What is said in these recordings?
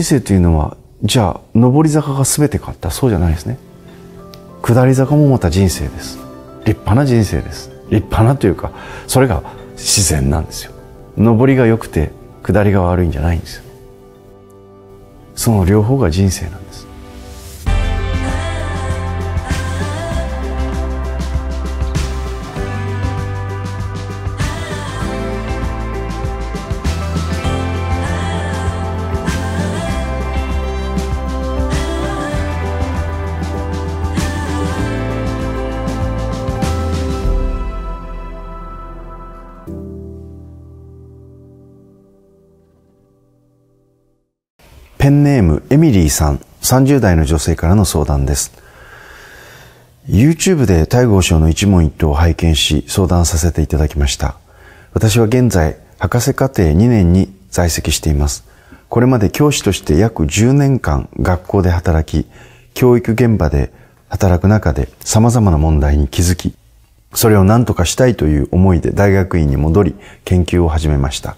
人生というのはじゃあ上り坂が全てかったそうじゃないですね下り坂もまた人生です立派な人生です立派なというかそれが自然なんですよ上りが良くて下りが悪いんじゃないんですよその両方が人生なんですンネームエミリーさん、30代の女性からの相談です。YouTube で大豪賞の一問一答を拝見し、相談させていただきました。私は現在、博士課程2年に在籍しています。これまで教師として約10年間学校で働き、教育現場で働く中で様々な問題に気づき、それを何とかしたいという思いで大学院に戻り研究を始めました。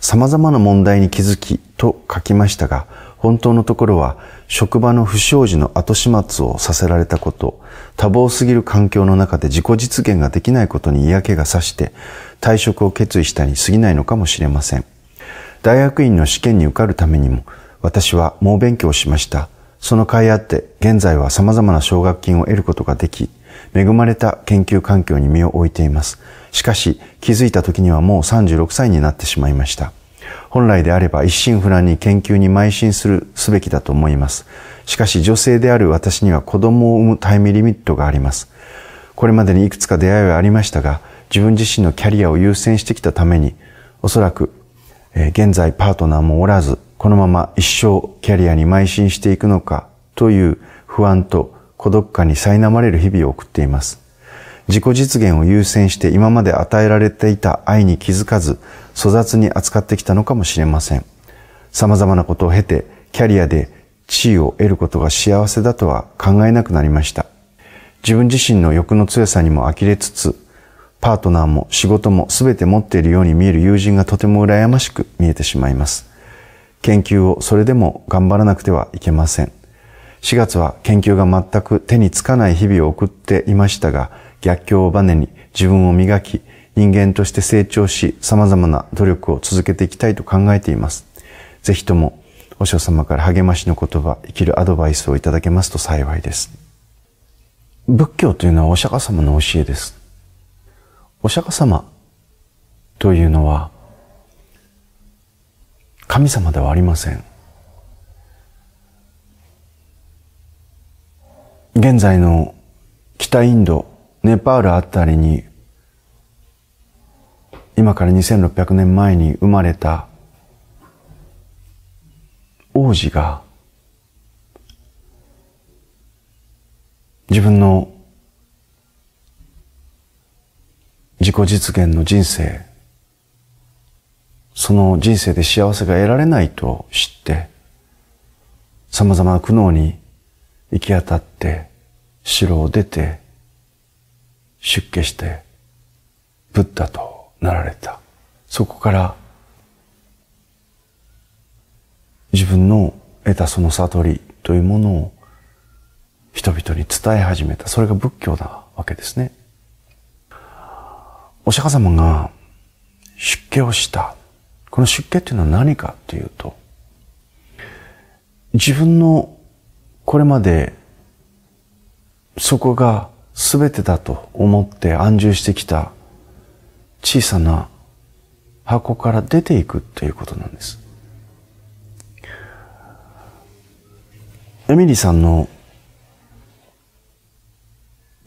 様々な問題に気づきと書きましたが、本当のところは職場の不祥事の後始末をさせられたこと、多忙すぎる環境の中で自己実現ができないことに嫌気がさして退職を決意したに過ぎないのかもしれません。大学院の試験に受かるためにも私は猛勉強しました。その甲斐あって現在は様々な奨学金を得ることができ、恵まれた研究環境に身を置いています。しかし気づいた時にはもう36歳になってしまいました。本来であれば一心不乱に研究に邁進するすべきだと思います。しかし女性である私には子供を産むタイムリミットがあります。これまでにいくつか出会いはありましたが、自分自身のキャリアを優先してきたために、おそらく、え現在パートナーもおらず、このまま一生キャリアに邁進していくのかという不安と孤独感に苛まれる日々を送っています。自己実現を優先して今まで与えられていた愛に気づかず、粗雑に扱ってきたのかもしれません。様々なことを経て、キャリアで地位を得ることが幸せだとは考えなくなりました。自分自身の欲の強さにも呆れつつ、パートナーも仕事も全て持っているように見える友人がとても羨ましく見えてしまいます。研究をそれでも頑張らなくてはいけません。4月は研究が全く手につかない日々を送っていましたが、逆境をバネに自分を磨き、人間として成長し、様々な努力を続けていきたいと考えています。ぜひとも、お師匠様から励ましの言葉、生きるアドバイスをいただけますと幸いです。仏教というのはお釈迦様の教えです。お釈迦様というのは、神様ではありません。現在の北インドネパールあたりに、今から2600年前に生まれた王子が、自分の自己実現の人生、その人生で幸せが得られないと知って、様々な苦悩に行き当たって、城を出て、出家してブッダとなられた。そこから自分の得たその悟りというものを人々に伝え始めた。それが仏教なわけですね。お釈迦様が出家をした。この出家っていうのは何かっていうと、自分のこれまでそこが全てだと思って安住してきた小さな箱から出ていくということなんです。エミリーさんの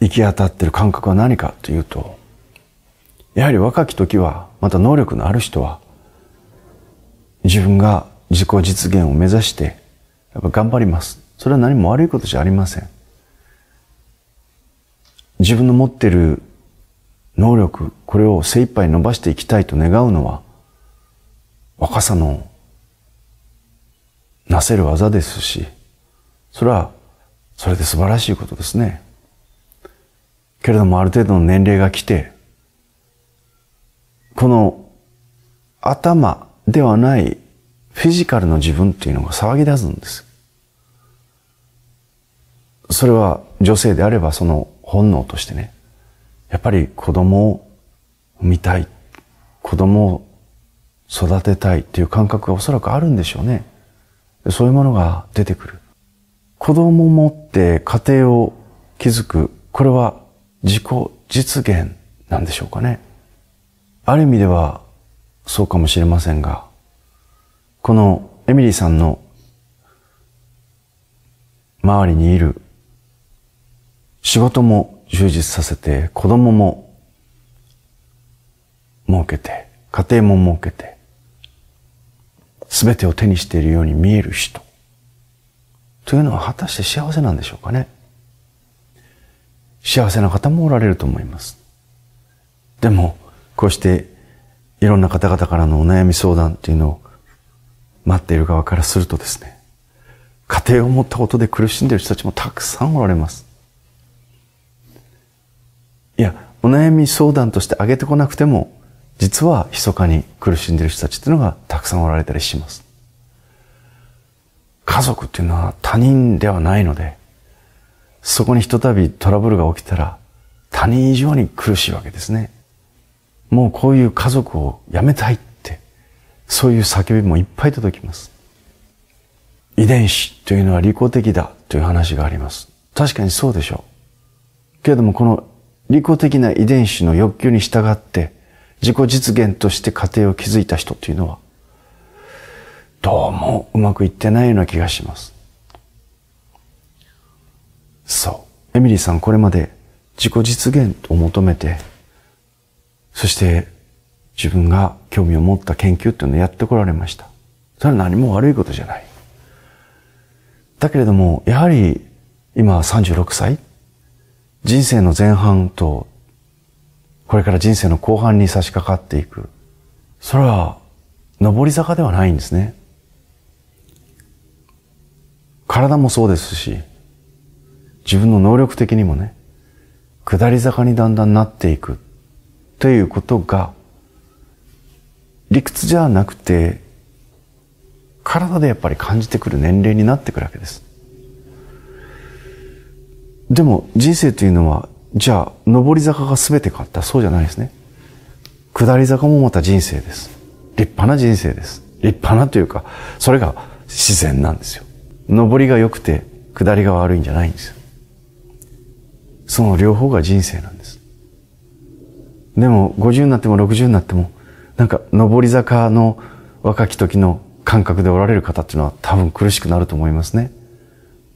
行き当たってる感覚は何かというと、やはり若き時は、また能力のある人は、自分が自己実現を目指して、やっぱ頑張ります。それは何も悪いことじゃありません。自分の持ってる能力、これを精一杯伸ばしていきたいと願うのは、若さのなせる技ですし、それは、それで素晴らしいことですね。けれどもある程度の年齢が来て、この頭ではないフィジカルの自分っていうのが騒ぎ出すんです。それは女性であればその本能としてね、やっぱり子供を産みたい、子供を育てたいっていう感覚がおそらくあるんでしょうね。そういうものが出てくる。子供を持って家庭を築く、これは自己実現なんでしょうかね。ある意味ではそうかもしれませんが、このエミリーさんの周りにいる仕事も充実させて、子供も儲けて、家庭も儲けて、すべてを手にしているように見える人。というのは果たして幸せなんでしょうかね。幸せな方もおられると思います。でも、こうしていろんな方々からのお悩み相談っていうのを待っている側からするとですね、家庭を持ったことで苦しんでいる人たちもたくさんおられます。や、お悩み相談として上げてこなくても、実は密かに苦しんでる人たちっていうのがたくさんおられたりします。家族っていうのは他人ではないので、そこにひとたびトラブルが起きたら、他人以上に苦しいわけですね。もうこういう家族をやめたいって、そういう叫びもいっぱい届きます。遺伝子というのは利己的だという話があります。確かにそうでしょう。けれどもこの利己的な遺伝子の欲求に従って自己実現として家庭を築いた人というのは、どうもうまくいってないような気がします。そう。エミリーさんこれまで自己実現を求めて、そして自分が興味を持った研究っていうのをやってこられました。それは何も悪いことじゃない。だけれども、やはり今36歳人生の前半と、これから人生の後半に差し掛かっていく。それは、上り坂ではないんですね。体もそうですし、自分の能力的にもね、下り坂にだんだんなっていくということが、理屈じゃなくて、体でやっぱり感じてくる年齢になってくるわけです。でも人生というのは、じゃあ、上り坂が全てかったそうじゃないですね。下り坂もまた人生です。立派な人生です。立派なというか、それが自然なんですよ。上りが良くて、下りが悪いんじゃないんですよ。その両方が人生なんです。でも、50になっても60になっても、なんか、上り坂の若き時の感覚でおられる方っていうのは多分苦しくなると思いますね。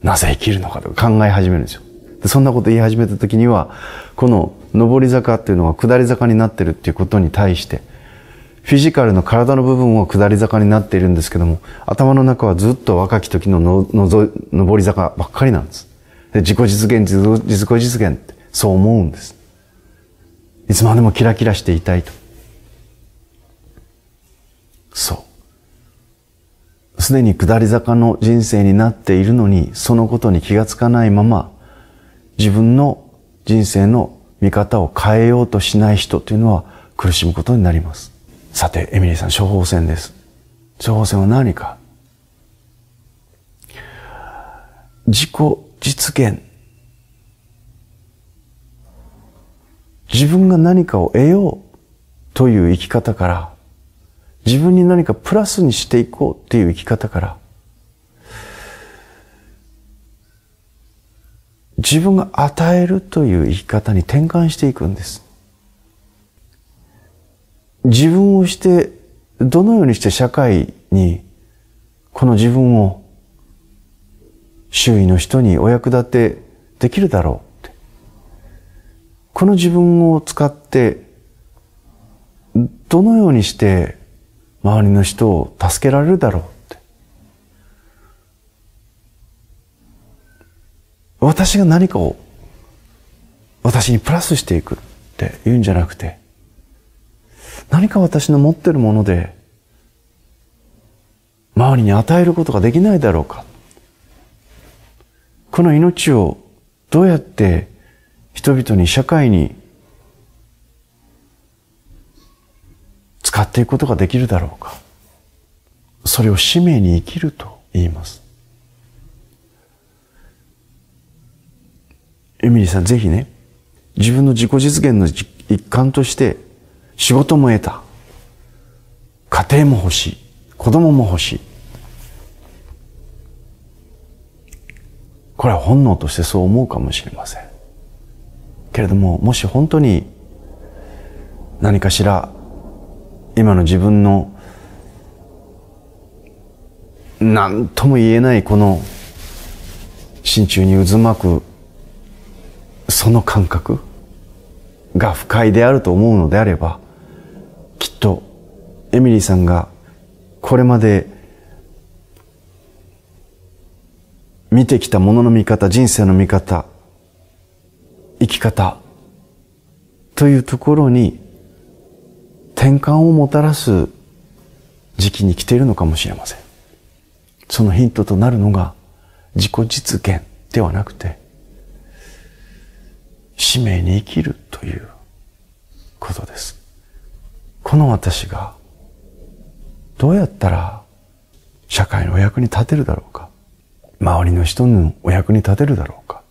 なぜ生きるのかとか考え始めるんですよ。でそんなこと言い始めた時にはこの上り坂っていうのが下り坂になってるっていうことに対してフィジカルの体の部分は下り坂になっているんですけども頭の中はずっと若き時ののぞ上り坂ばっかりなんですで自己実現自己実現ってそう思うんですいつまでもキラキラしていたいとそうすでに下り坂の人生になっているのにそのことに気がつかないまま自分の人生の見方を変えようとしない人というのは苦しむことになります。さて、エミリーさん、処方箋です。処方箋は何か自己実現。自分が何かを得ようという生き方から、自分に何かプラスにしていこうという生き方から、自分が与えるという生き方に転換していくんです。自分をして、どのようにして社会に、この自分を周囲の人にお役立てできるだろうって。この自分を使って、どのようにして周りの人を助けられるだろう。私が何かを私にプラスしていくって言うんじゃなくて、何か私の持ってるもので、周りに与えることができないだろうか。この命をどうやって人々に、社会に使っていくことができるだろうか。それを使命に生きると言います。エミリーさん、ぜひね、自分の自己実現の一環として、仕事も得た。家庭も欲しい。子供も欲しい。これは本能としてそう思うかもしれません。けれども、もし本当に何かしら今の自分の何とも言えないこの心中に渦巻くその感覚が不快であると思うのであればきっとエミリーさんがこれまで見てきたものの見方人生の見方生き方というところに転換をもたらす時期に来ているのかもしれませんそのヒントとなるのが自己実現ではなくて使命に生きるということです。この私がどうやったら社会のお役に立てるだろうか周りの人のお役に立てるだろうか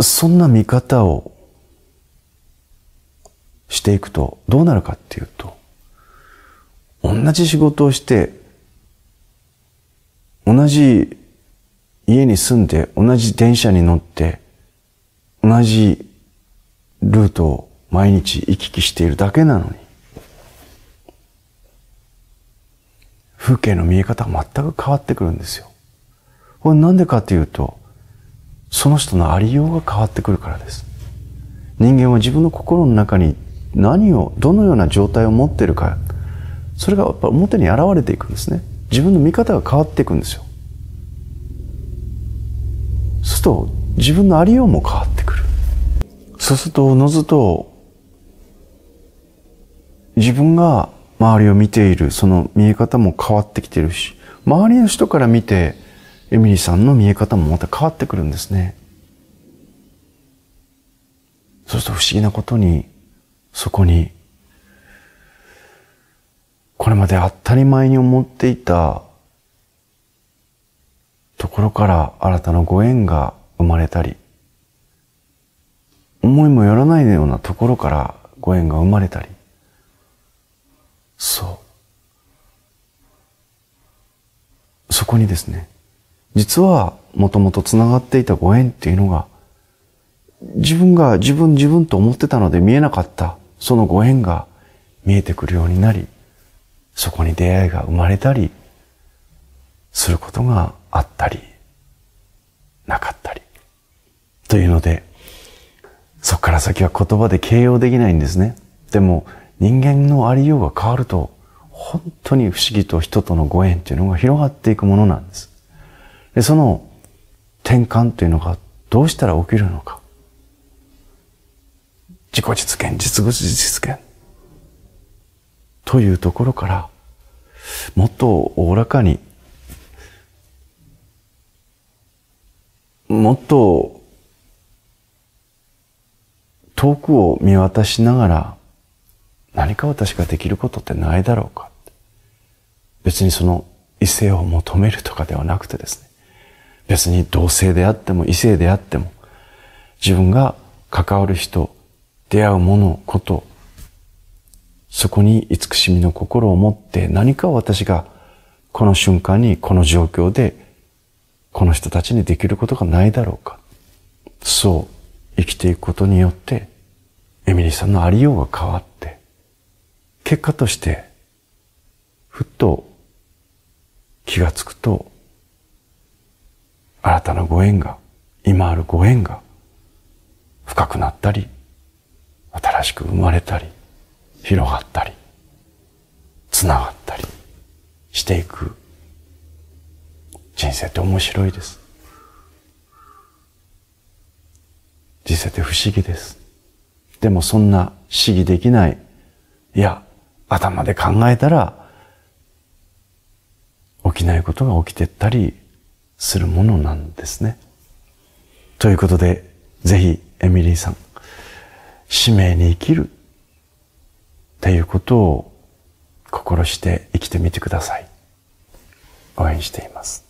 そんな見方をしていくとどうなるかっていうと同じ仕事をして同じ家に住んで同じ電車に乗って同じルートを毎日行き来しているだけなのに風景の見え方が全く変わってくるんですよ。これなんでかというとその人のありようが変わってくるからです。人間は自分の心の中に何をどのような状態を持ってるかそれがやっぱ表に現れていくんですね自分の見方が変わっていくんですよと自分のありようも変わってくるそうするとおのずと自分が周りを見ているその見え方も変わってきてるし周りの人から見てエミリーさんの見え方もまた変わってくるんですねそうすると不思議なことにそこにこれまで当たり前に思っていたところから新たなご縁が生まれたり、思いもよらないようなところからご縁が生まれたり、そう。そこにですね、実はもともと繋がっていたご縁っていうのが、自分が自分自分と思ってたので見えなかったそのご縁が見えてくるようになり、そこに出会いが生まれたりすることがあったりなかったりというのでそこから先は言葉で形容できないんですねでも人間のありようが変わると本当に不思議と人とのご縁というのが広がっていくものなんですでその転換というのがどうしたら起きるのか自己実現実物実現というところからもっとおおらかにもっと遠くを見渡しながら何か私ができることってないだろうか。別にその異性を求めるとかではなくてですね。別に同性であっても異性であっても自分が関わる人、出会うもの、こと、そこに慈しみの心を持って何か私がこの瞬間にこの状況でこの人たちにできることがないだろうか。そう生きていくことによって、エミリーさんのありようが変わって、結果として、ふっと気がつくと、新たなご縁が、今あるご縁が、深くなったり、新しく生まれたり、広がったり、繋がったりしていく人生って面白いです人生って不思議ですでもそんな不思議できないいや頭で考えたら起きないことが起きてったりするものなんですねということでぜひエミリーさん使命に生きるっていうことを心して生きてみてください。応援しています。